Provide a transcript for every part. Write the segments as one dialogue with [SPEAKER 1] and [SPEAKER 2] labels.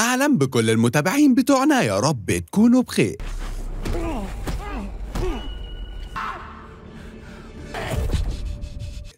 [SPEAKER 1] أهلا بكل المتابعين بتوعنا يا رب تكونوا بخير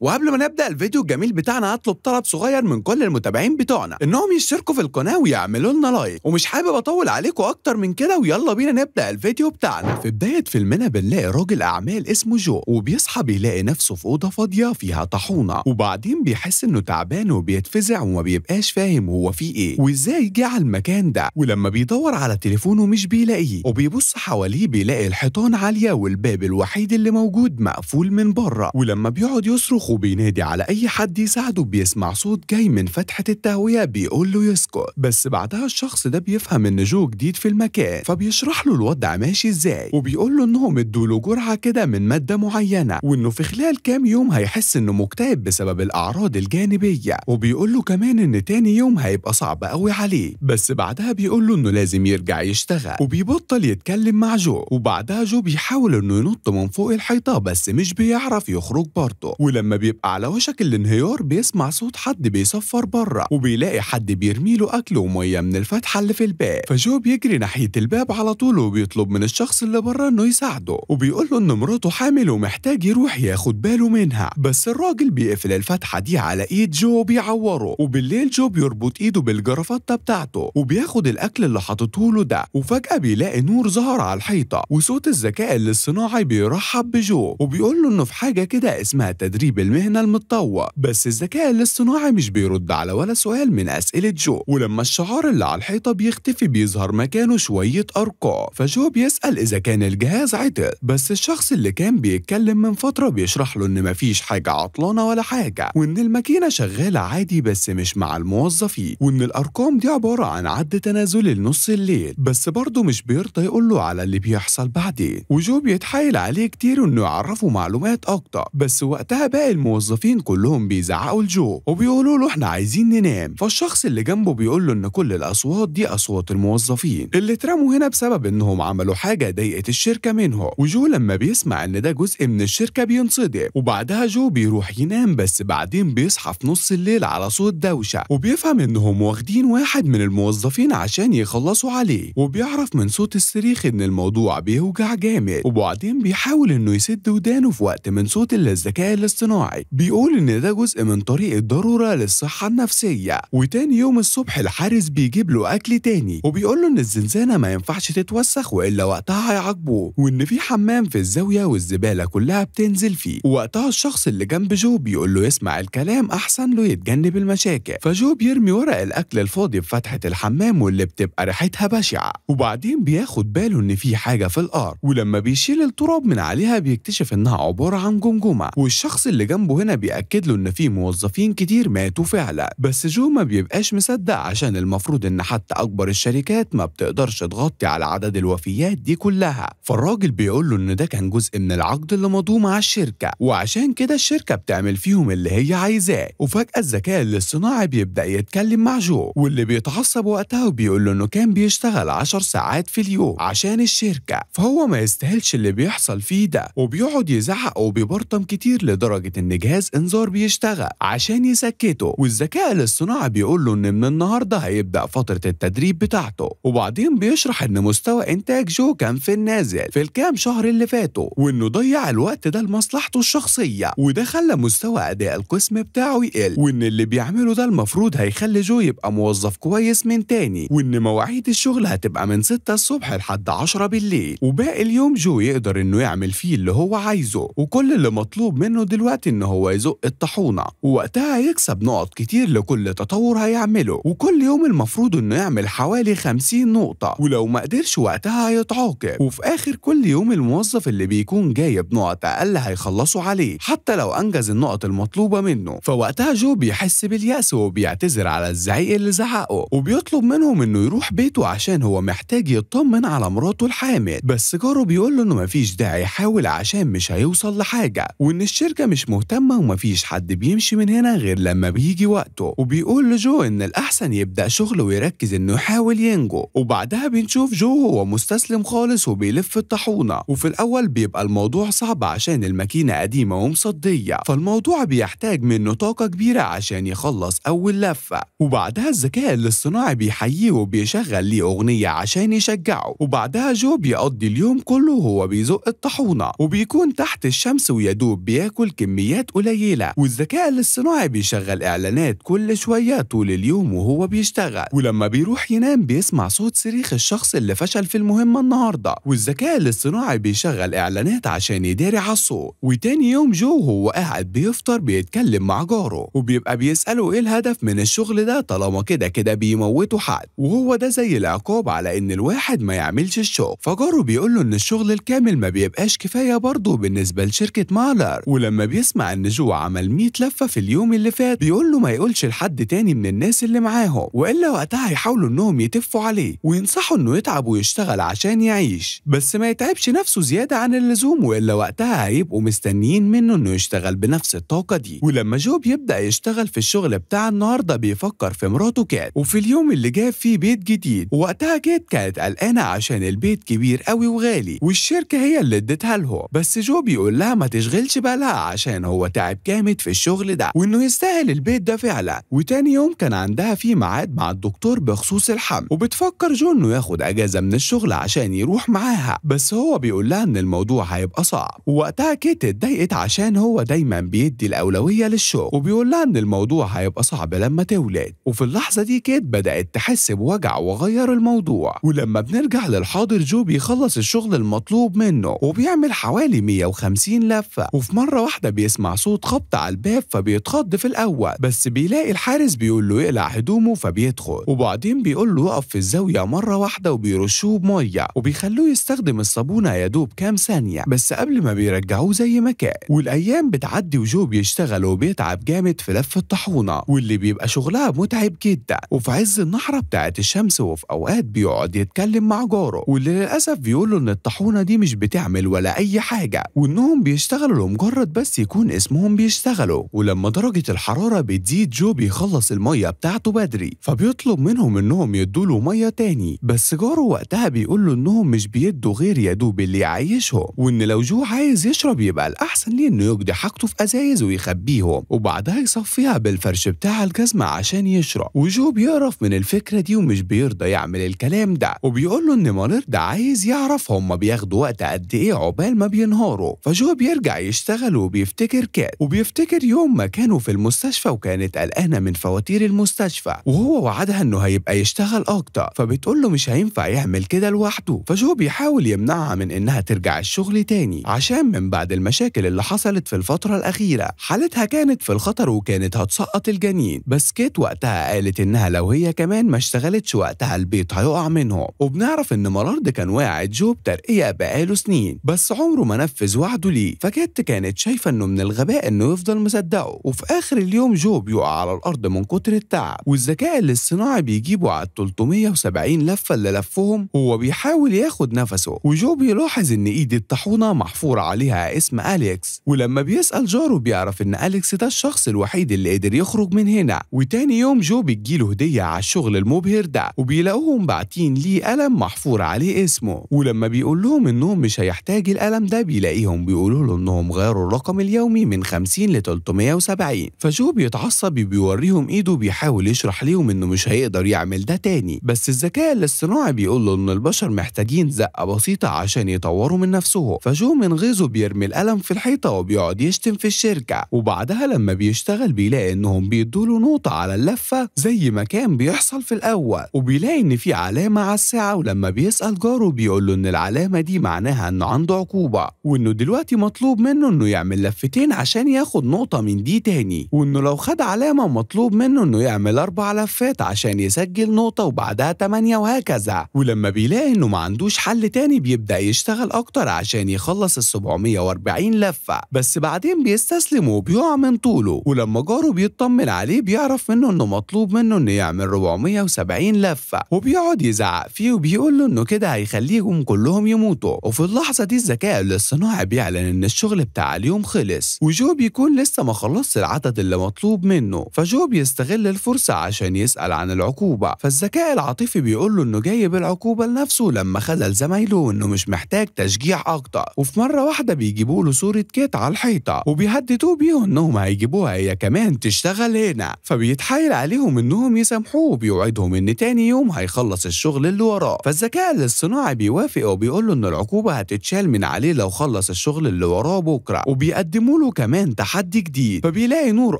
[SPEAKER 1] وقبل ما نبدا الفيديو الجميل بتاعنا هطلب طلب صغير من كل المتابعين بتوعنا انهم يشتركوا في القناه ويعملوا لنا لايك ومش حابب اطول عليكم اكتر من كده ويلا بينا نبدا الفيديو بتاعنا في بدايه فيلمنا بنلاقي راجل اعمال اسمه جو وبيصحى بيلاقي نفسه في اوضه فاضيه فيها طاحونه وبعدين بيحس انه تعبان وبيتفزع وما بيبقاش فاهم هو في ايه وازاي جه على المكان ده ولما بيدور على تليفونه مش بيلاقيه وبيبص حواليه بيلاقي الحيطان عاليه والباب الوحيد اللي موجود مقفول من بره ولما بيقعد يصرخ يصرخ وبينادي على أي حد يساعده بيسمع صوت جاي من فتحة التهوية بيقول له يسكت بس بعدها الشخص ده بيفهم إن جو جديد في المكان فبيشرح له الوضع ماشي إزاي وبيقول له إنهم ادوا له جرعة كده من مادة معينة وإنه في خلال كام يوم هيحس إنه مكتئب بسبب الأعراض الجانبية وبيقول له كمان إن تاني يوم هيبقى صعب قوي عليه بس بعدها بيقول له إنه لازم يرجع يشتغل وبيبطل يتكلم مع جو وبعدها جو بيحاول إنه ينط من فوق الحيطة بس مش بيعرف يخرج برضه ولما لما بيبقى على وشك الانهيار بيسمع صوت حد بيصفر بره وبيلاقي حد بيرمي له أكل ومية من الفتحة اللي في الباب فجو بيجري ناحية الباب على طول وبيطلب من الشخص اللي بره إنه يساعده وبيقول له إن مراته حامل ومحتاج يروح ياخد باله منها بس الراجل بيقفل الفتحة دي على إيد جو وبيعوره وبالليل جو بيربط إيده بالجرافطة بتاعته وبياخد الأكل اللي حاطته له ده وفجأة بيلاقي نور ظهر على الحيطة وصوت الذكاء الاصطناعي بيرحب بجو وبيقول له إنه في حاجة كده اسمها تدريب بالمهنة المتطوع بس الذكاء الاصطناعي مش بيرد على ولا سؤال من أسئلة جو ولما الشعار اللي على الحيطة بيختفي بيظهر مكانه شوية أرقام فجو بيسأل إذا كان الجهاز عطل بس الشخص اللي كان بيتكلم من فترة بيشرح له إن مفيش حاجة عطلانة ولا حاجة وإن الماكينة شغالة عادي بس مش مع الموظفين وإن الأرقام دي عبارة عن عد تنازلي لنص الليل بس برضه مش بيرضى يقول له على اللي بيحصل بعدين وجو بيتحايل عليه كتير إنه يعرفه معلومات أكتر بس وقتها بقى الموظفين كلهم بيزعقوا لجو وبيقولوا له احنا عايزين ننام فالشخص اللي جنبه بيقول له ان كل الاصوات دي اصوات الموظفين اللي اترموا هنا بسبب انهم عملوا حاجه ضايقت الشركه منهم وجو لما بيسمع ان ده جزء من الشركه بينصدم وبعدها جو بيروح ينام بس بعدين بيصحى في نص الليل على صوت دوشه وبيفهم انهم واخدين واحد من الموظفين عشان يخلصوا عليه وبيعرف من صوت الصريخ ان الموضوع بيوجع جامد وبعدين بيحاول انه يسد ودانه في وقت من صوت الذكاء الاصطناعي مجموعي بيقول إن ده جزء من طريق الضرورة للصحة النفسية وتاني يوم الصبح الحارس بيجيب له أكل تاني وبيقول له إن الزنزانة ما ينفعش تتوسخ وإلا وقتها هيعاقبوه وإن في حمام في الزاوية والزبالة كلها بتنزل فيه وقتها الشخص اللي جنب جو بيقول له يسمع الكلام أحسن له يتجنب المشاكل فجو بيرمي ورق الأكل الفاضي في فتحة الحمام واللي بتبقى ريحتها بشعة وبعدين بياخد باله إن في حاجة في الأرض ولما بيشيل التراب من عليها بيكتشف إنها عبارة عن جمجمة والشخص اللي جنبه هنا بيأكد له إن في موظفين كتير ماتوا فعلا بس جو ما بيبقاش مصدق عشان المفروض إن حتى أكبر الشركات ما بتقدرش تغطي على عدد الوفيات دي كلها فالراجل بيقول له إن ده كان جزء من العقد اللي مضوه مع الشركة وعشان كده الشركة بتعمل فيهم اللي هي عايزاه وفجأة الذكاء الاصطناعي بيبدأ يتكلم مع جو واللي بيتعصب وقتها وبيقول له إنه كان بيشتغل 10 ساعات في اليوم عشان الشركة فهو ما يستاهلش اللي بيحصل فيه ده وبيقعد يزعق وبيبرطم كتير لدرجة ان جهاز انذار بيشتغل عشان يسكته والذكاء الاصطناعي بيقول له ان من النهارده هيبدا فتره التدريب بتاعته وبعدين بيشرح ان مستوى انتاج جو كان في النازل في الكام شهر اللي فاتوا وانه ضيع الوقت ده لمصلحته الشخصيه وده خلى مستوى اداء القسم بتاعه يقل وان اللي بيعمله ده المفروض هيخلي جو يبقى موظف كويس من تاني وان مواعيد الشغل هتبقى من 6 الصبح لحد 10 بالليل وباقي اليوم جو يقدر انه يعمل فيه اللي هو عايزه وكل اللي مطلوب منه دلوقتي إن هو يزق الطاحونة ووقتها هيكسب نقط كتير لكل تطور هيعمله وكل يوم المفروض إنه يعمل حوالي 50 نقطة ولو ما قدرش وقتها هيتعاقب وفي آخر كل يوم الموظف اللي بيكون جايب نقط أقل هيخلصوا عليه حتى لو أنجز النقط المطلوبة منه فوقتها جو بيحس باليأس وبيعتذر على الزعيق اللي زعقه وبيطلب منهم إنه يروح بيته عشان هو محتاج يطمن على مراته الحامل بس جاره بيقول له إنه مفيش داعي يحاول عشان مش هيوصل لحاجة وإن الشركة مش مهتمة مهتمة ومفيش حد بيمشي من هنا غير لما بيجي وقته وبيقول لجو إن الأحسن يبدأ شغله ويركز إنه يحاول ينجو وبعدها بنشوف جو هو مستسلم خالص وبيلف الطاحونة وفي الأول بيبقى الموضوع صعب عشان الماكينة قديمة ومصدية فالموضوع بيحتاج منه طاقة كبيرة عشان يخلص أول لفة وبعدها الذكاء الاصطناعي بيحييه وبيشغل ليه أغنية عشان يشجعه وبعدها جو بيقضي اليوم كله وهو بيزق الطاحونة وبيكون تحت الشمس ويدوب بياكل كمية كميات قليله والذكاء الاصطناعي بيشغل اعلانات كل شويه طول اليوم وهو بيشتغل ولما بيروح ينام بيسمع صوت صريخ الشخص اللي فشل في المهمه النهارده والذكاء الاصطناعي بيشغل اعلانات عشان يداري على الصوت وتاني يوم جو وهو قاعد بيفطر بيتكلم مع جاره وبيبقى بيساله ايه الهدف من الشغل ده طالما كده كده بيموتوا حد وهو ده زي العقاب على ان الواحد ما يعملش الشغل فجاره بيقول له ان الشغل الكامل ما بيبقاش كفايه برضه بالنسبه لشركه مالر ولما بيسمع بيسمع إن جو عمل 100 لفة في اليوم اللي فات بيقول له ما يقولش لحد تاني من الناس اللي معاهم وإلا وقتها هيحاولوا إنهم يتفوا عليه وينصحوا إنه يتعب ويشتغل عشان يعيش بس ما يتعبش نفسه زيادة عن اللزوم وإلا وقتها هيبقوا مستنيين منه إنه يشتغل بنفس الطاقة دي ولما جو بيبدأ يشتغل في الشغل بتاع النهاردة بيفكر في مراته كات وفي اليوم اللي جاب فيه بيت جديد ووقتها كات كانت قلقانة عشان البيت كبير قوي وغالي والشركة هي اللي اديتها لهم بس جو بيقول لها ما تشغلش بالها عشان كان هو تعب جامد في الشغل ده وانه يستاهل البيت ده فعلا وتاني يوم كان عندها في ميعاد مع الدكتور بخصوص الحمل وبتفكر جو انه ياخد اجازه من الشغل عشان يروح معاها بس هو بيقول لها ان الموضوع هيبقى صعب ووقتها كيت اتضايقت عشان هو دايما بيدي الاولويه للشغل وبيقول لها ان الموضوع هيبقى صعب لما تولد وفي اللحظه دي كيت بدات تحس بوجع وغير الموضوع ولما بنرجع للحاضر جو بيخلص الشغل المطلوب منه وبيعمل حوالي 150 لفه وفي مره واحده بيس بيسمع صوت خبط على الباب فبيتخض في الأول بس بيلاقي الحارس بيقول له يقلع هدومه فبيدخل وبعدين بيقول له يقف في الزاوية مرة واحدة وبيرشوه بمية وبيخلوه يستخدم الصابونة يا دوب كام ثانية بس قبل ما بيرجعوه زي ما كان والأيام بتعدي وجو بيشتغل وبيتعب جامد في لف الطاحونة واللي بيبقى شغلها متعب جدا وفي عز النحرة بتاعت الشمس وفي أوقات بيقعد يتكلم مع جاره واللي للأسف بيقول له إن الطاحونة دي مش بتعمل ولا أي حاجة وإنهم بيشتغلوا لمجرد بس يكون بيكون اسمهم بيشتغلوا ولما درجة الحرارة بتزيد جو بيخلص المية بتاعته بدري فبيطلب منهم انهم يدوله مية تاني بس جاره وقتها بيقول له انهم مش بيدوا غير يا دوب اللي يعيشهم وان لو جو عايز يشرب يبقى الاحسن ليه انه يقضي حاجته في ازايز ويخبيهم وبعدها يصفيها بالفرش بتاع الجزمة عشان يشرب وجو بيقرف من الفكرة دي ومش بيرضى يعمل الكلام ده وبيقول له ان مالير ده عايز يعرف هما بياخدوا وقت قد ايه عقبال ما بينهاروا فجو بيرجع يشتغل وبيفتكر بيفتكر كات وبيفتكر يوم ما كانوا في المستشفى وكانت قلقانة من فواتير المستشفى وهو وعدها إنه هيبقى يشتغل أكتر فبتقول له مش هينفع يعمل كده لوحده فجو بيحاول يمنعها من إنها ترجع الشغل تاني عشان من بعد المشاكل اللي حصلت في الفترة الأخيرة حالتها كانت في الخطر وكانت هتسقط الجنين بس كيت وقتها قالت إنها لو هي كمان ما اشتغلتش وقتها البيت هيقع منهم وبنعرف إن مرارد كان واعد جو بترقية بقاله سنين بس عمره ما نفذ وعده ليه فكات كانت شايفة إنه من الغباء انه يفضل مصدقه وفي اخر اليوم جو بيقع على الارض من كتر التعب والذكاء الاصطناعي بيجيبه على ال 370 لفه اللي لفهم هو بيحاول ياخد نفسه وجو بيلاحظ ان ايد الطاحونه محفور عليها اسم اليكس ولما بيسال جاره بيعرف ان اليكس ده الشخص الوحيد اللي قدر يخرج من هنا وتاني يوم جو بتجيله هديه على الشغل المبهر ده وبيلاقوهم باعتين ليه قلم محفور عليه اسمه ولما بيقول لهم انهم مش هيحتاج القلم ده بيلاقيهم بيقولوا له انهم غيروا الرقم اليومي اليومي من 50 ل 370 فجو بيتعصب بيوريهم ايده بيحاول يشرح ليهم انه مش هيقدر يعمل ده تاني بس الذكاء الاصطناعي بيقول له ان البشر محتاجين زقه بسيطه عشان يطوروا من نفسهم فجو من غيظه بيرمي القلم في الحيطه وبيقعد يشتم في الشركه وبعدها لما بيشتغل بيلاقي انهم بيدوا له نقطه على اللفه زي ما كان بيحصل في الاول وبيلاقي ان في علامه على الساعه ولما بيسال جاره بيقول له ان العلامه دي معناها انه عنده عقوبه وانه دلوقتي مطلوب منه انه يعمل لفتين علامتين عشان ياخد نقطة من دي تاني وإنه لو خد علامة مطلوب منه إنه يعمل أربع لفات عشان يسجل نقطة وبعدها تمانية وهكذا ولما بيلاقي إنه ما عندوش حل تاني بيبدأ يشتغل أكتر عشان يخلص ال 740 لفة بس بعدين بيستسلم وبيقع من طوله ولما جاره بيطمن عليه بيعرف منه إنه مطلوب منه إنه يعمل 470 لفة وبيقعد يزعق فيه وبيقول له إنه كده هيخليهم كلهم يموتوا وفي اللحظة دي الذكاء الاصطناعي بيعلن إن الشغل بتاع اليوم خلص الناس وجو بيكون لسه ما خلص العدد اللي مطلوب منه فجو بيستغل الفرصة عشان يسأل عن العقوبة فالذكاء العاطفي بيقول له إنه جايب العقوبة لنفسه لما خذل زمايله إنه مش محتاج تشجيع أكتر وفي مرة واحدة بيجيبوا له صورة كيت على الحيطة وبيهددوه بيهم إنهم هيجيبوها هي كمان تشتغل هنا فبيتحايل عليهم إنهم يسامحوه وبيوعدهم إن تاني يوم هيخلص الشغل اللي وراه فالذكاء الاصطناعي بيوافق وبيقول له إن العقوبة هتتشال من عليه لو خلص الشغل اللي وراه بكرة وبيقدموا له كمان تحدي جديد فبيلاقي نور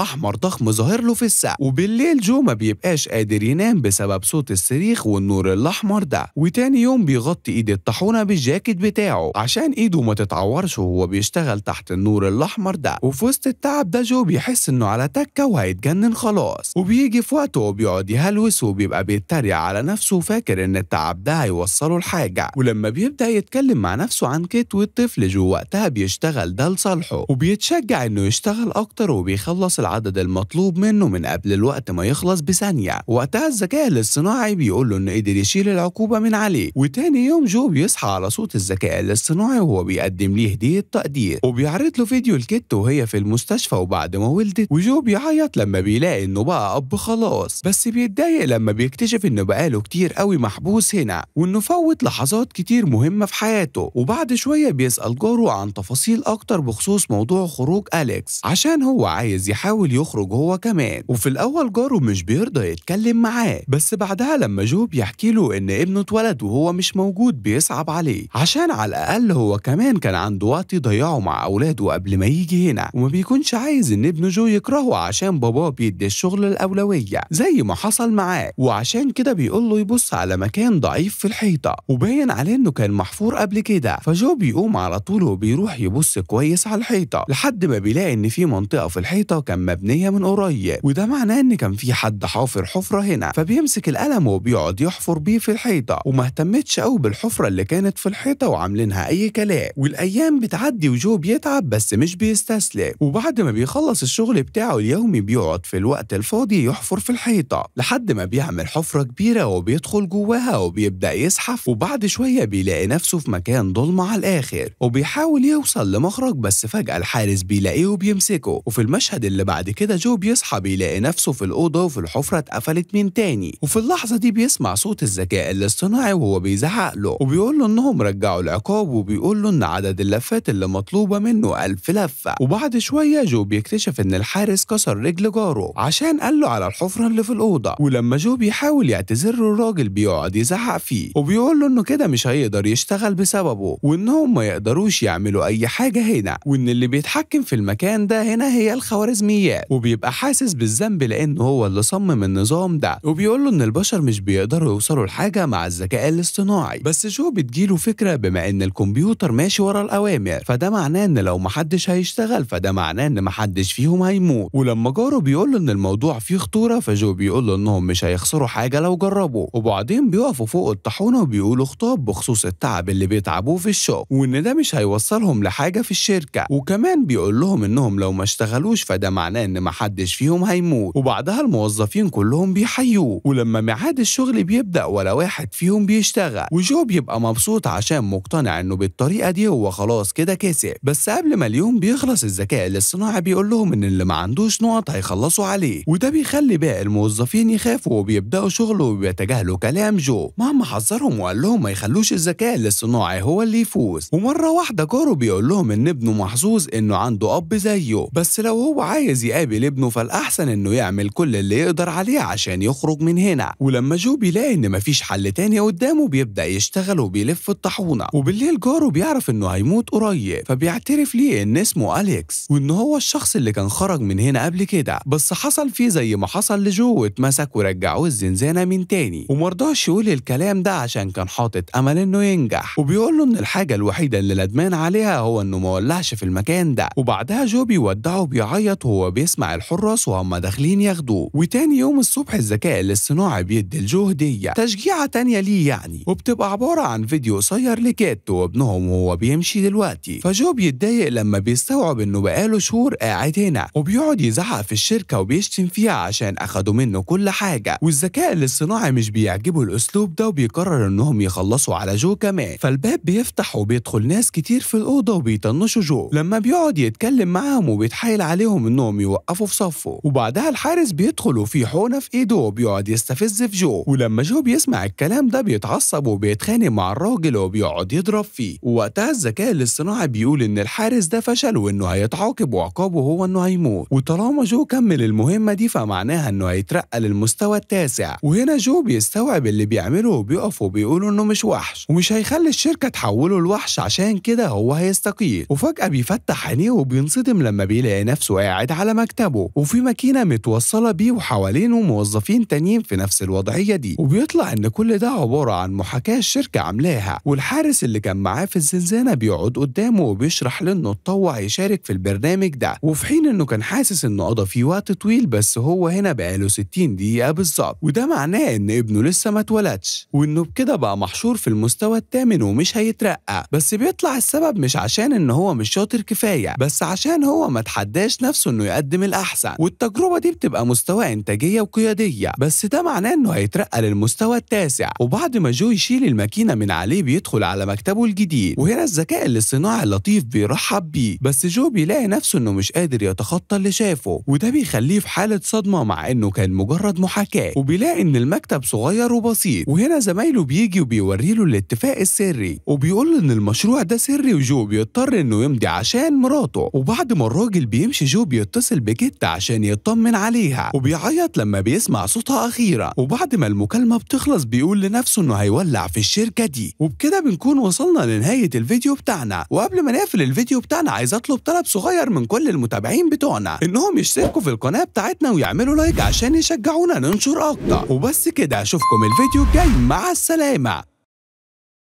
[SPEAKER 1] احمر ضخم ظاهر له في السقف وبالليل جو ما بيبقاش قادر ينام بسبب صوت الصريخ والنور الاحمر ده وتاني يوم بيغطي ايد الطاحونه بالجاكيت بتاعه عشان ايده ما تتعورش وهو بيشتغل تحت النور الاحمر ده وفي وسط التعب ده جو بيحس انه على تكه وهيتجنن خلاص وبيجي في وقته وبيقعد يهلوس وبيبقى بيتريق على نفسه وفاكر ان التعب ده هيوصله لحاجه ولما بيبدا يتكلم مع نفسه عن كيت والطفل جو وقتها بيشتغل ده لصالحه وبيت بيتشجع إنه يشتغل أكتر وبيخلص العدد المطلوب منه من قبل الوقت ما يخلص بثانية وقتها الذكاء الاصطناعي بيقول له إنه قدر يشيل العقوبة من عليه وتاني يوم جو بيصحى على صوت الذكاء الاصطناعي وهو بيقدم ليه هدية تقدير وبيعرض له فيديو الكت وهي في المستشفى وبعد ما ولدت وجو بيعيط لما بيلاقي إنه بقى أب خلاص بس بيتضايق لما بيكتشف إنه بقاله كتير قوي محبوس هنا وإنه فوت لحظات كتير مهمة في حياته وبعد شوية بيسأل جاره عن تفاصيل أكتر بخصوص موضوع خروج أليكس عشان هو عايز يحاول يخرج هو كمان وفي الأول جاره مش بيرضى يتكلم معاه بس بعدها لما جو بيحكي له إن ابنه اتولد وهو مش موجود بيصعب عليه عشان على الأقل هو كمان كان عنده وقت يضيعه مع أولاده قبل ما يجي هنا وما بيكونش عايز إن ابنه جو يكرهه عشان باباه بيدي الشغل الأولوية زي ما حصل معاه وعشان كده بيقول له يبص على مكان ضعيف في الحيطة وباين عليه إنه كان محفور قبل كده فجو بيقوم على طول وبيروح يبص كويس على الحيطة لحد ما بيلاقي ان في منطقه في الحيطه كان مبنيه من قريب وده معناه ان كان في حد حافر حفره هنا فبيمسك القلم وبيقعد يحفر بيه في الحيطه وما اهتمتش قوي بالحفره اللي كانت في الحيطه وعاملينها اي كلام والايام بتعدي وجو بيتعب بس مش بيستسلم وبعد ما بيخلص الشغل بتاعه اليومي بيقعد في الوقت الفاضي يحفر في الحيطه لحد ما بيعمل حفره كبيره وبيدخل جواها وبيبدا يزحف وبعد شويه بيلاقي نفسه في مكان ضلمه على الاخر وبيحاول يوصل لمخرج بس فجاه الحال الحارس بيلاقيه وبيمسكه وفي المشهد اللي بعد كده جو بيصحى بيلاقي نفسه في الأوضة وفي الحفرة اتقفلت من تاني وفي اللحظة دي بيسمع صوت الذكاء الاصطناعي وهو بيزعق له وبيقول له إنهم رجعوا العقاب وبيقول له إن عدد اللفات اللي مطلوبة منه 1000 لفة وبعد شوية جو بيكتشف إن الحارس كسر رجل جاره عشان قال له على الحفرة اللي في الأوضة ولما جو بيحاول يعتذر له الراجل بيقعد يزعق فيه وبيقول له إنه كده مش هيقدر يشتغل بسببه وإنهم ما يقدروش يعملوا أي حاجة هنا وإن اللي بيتحكم المتحكم في المكان ده هنا هي الخوارزميات وبيبقى حاسس بالذنب لان هو اللي صمم النظام ده وبيقول له إن البشر مش بيقدروا يوصلوا لحاجة مع الذكاء الاصطناعي بس جو بتجيله فكرة بما إن الكمبيوتر ماشي ورا الأوامر فده معناه إن لو محدش هيشتغل فده معناه إن محدش فيهم هيموت ولما جاره بيقول له إن الموضوع فيه خطورة فجو بيقول له إنهم مش هيخسروا حاجة لو جربوا وبعدين بيقفوا فوق الطاحونة وبيقولوا خطاب بخصوص التعب اللي بيتعبوه في الشغل وإن ده مش هيوصلهم لحاجة في الشركة وكمان كمان بيقول لهم انهم لو ما اشتغلوش فده معناه ان محدش فيهم هيموت وبعدها الموظفين كلهم بيحيوه ولما ميعاد الشغل بيبدا ولا واحد فيهم بيشتغل وجو بيبقى مبسوط عشان مقتنع انه بالطريقه دي هو خلاص كده كسب بس قبل ما اليوم بيخلص الذكاء الاصطناعي بيقول لهم ان اللي ما عندوش نقط هيخلصوا عليه وده بيخلي باقي الموظفين يخافوا وبيبداوا شغله وبيتجاهلوا كلام جو مهما حذرهم وقال لهم ما يخلوش الذكاء الاصطناعي هو اللي يفوز ومره واحده كورو بيقول لهم ان ابنه محظوظ ان انه عنده اب زيه بس لو هو عايز يقابل ابنه فالاحسن انه يعمل كل اللي يقدر عليه عشان يخرج من هنا ولما جو بيلاقي ان مفيش حل تاني قدامه بيبدا يشتغل وبيلف الطاحونه وبالليل جاره بيعرف انه هيموت قريب فبيعترف ليه ان اسمه اليكس وان هو الشخص اللي كان خرج من هنا قبل كده بس حصل فيه زي ما حصل لجو واتمسك ورجعوه الزنزانه من تاني ومرضاش يقول الكلام ده عشان كان حاطط امل انه ينجح وبيقول له ان الحاجه الوحيده اللي ندمان عليها هو انه ما ولعش في المكان ده ده وبعدها جو بيودعه بيعيط وهو بيسمع الحراس وهم داخلين ياخدوه وتاني يوم الصبح الذكاء الاصطناعي بيدي لجو هديه تشجيعه تانيه ليه يعني وبتبقى عباره عن فيديو قصير لكيت وابنهم وهو بيمشي دلوقتي فجو بيتضايق لما بيستوعب انه بقاله شهور قاعد هنا وبيقعد يزعق في الشركه وبيشتم فيها عشان اخدوا منه كل حاجه والذكاء الاصطناعي مش بيعجبه الاسلوب ده وبيقرر انهم يخلصوا على جو كمان فالباب بيفتح وبيدخل ناس كتير في الاوضه وبيطنشوا جو لما بيقعد بيقعد يتكلم معاهم وبيتحايل عليهم انهم يوقفوا في صفه وبعدها الحارس بيدخل وفي حونه في ايده وبيقعد يستفز في جو ولما جو بيسمع الكلام ده بيتعصب وبيتخانق مع الراجل وبيقعد يضرب فيه ووقتها الذكاء الاصطناعي بيقول ان الحارس ده فشل وانه هيتعاقب وعقابه هو انه هيموت وطالما جو كمل المهمه دي فمعناها انه هيترقى للمستوى التاسع وهنا جو بيستوعب اللي بيعمله وبيقف وبيقول انه مش وحش ومش هيخلي الشركه تحوله لوحش عشان كده هو هيستقيل وفجاه بيفتح تاني وبينصدم لما بيلاقي نفسه قاعد على مكتبه وفي ماكينة متوصلة بيه وحوالينه موظفين تانيين في نفس الوضعية دي وبيطلع إن كل ده عبارة عن محاكاة الشركة عاملاها والحارس اللي كان معاه في الزنزانة بيقعد قدامه وبيشرح له إنه اتطوع يشارك في البرنامج ده وفي حين إنه كان حاسس إنه قضى فيه وقت طويل بس هو هنا بقاله 60 دقيقة بالظبط وده معناه إن ابنه لسه ما اتولدش وإنه بكده بقى محشور في المستوى الثامن ومش هيترقى بس بيطلع السبب مش عشان إن هو مش شاطر كفاية بس عشان هو ما تحداش نفسه انه يقدم الاحسن والتجربة دي بتبقى مستوى انتاجية وقيادية بس ده معناه انه هيترقى للمستوى التاسع وبعد ما جو يشيل الماكينة من عليه بيدخل على مكتبه الجديد وهنا الذكاء الاصطناعي اللطيف بيرحب بيه بس جو بيلاقي نفسه انه مش قادر يتخطى اللي شافه وده بيخليه في حالة صدمة مع انه كان مجرد محاكاة وبيلاقي ان المكتب صغير وبسيط وهنا زمايله بيجي وبيوريله الاتفاق السري وبيقول ان المشروع ده سري وجو بيضطر انه يمضي عشان مراته مراته وبعد ما الراجل بيمشي جو بيتصل بجدة عشان يطمن عليها وبيعيط لما بيسمع صوتها أخيرا وبعد ما المكالمة بتخلص بيقول لنفسه إنه هيولع في الشركة دي وبكده بنكون وصلنا لنهاية الفيديو بتاعنا وقبل ما نقفل الفيديو بتاعنا عايز أطلب طلب صغير من كل المتابعين بتوعنا إنهم يشتركوا في القناة بتاعتنا ويعملوا لايك عشان يشجعونا ننشر أكتر وبس كده أشوفكم الفيديو الجاي مع السلامة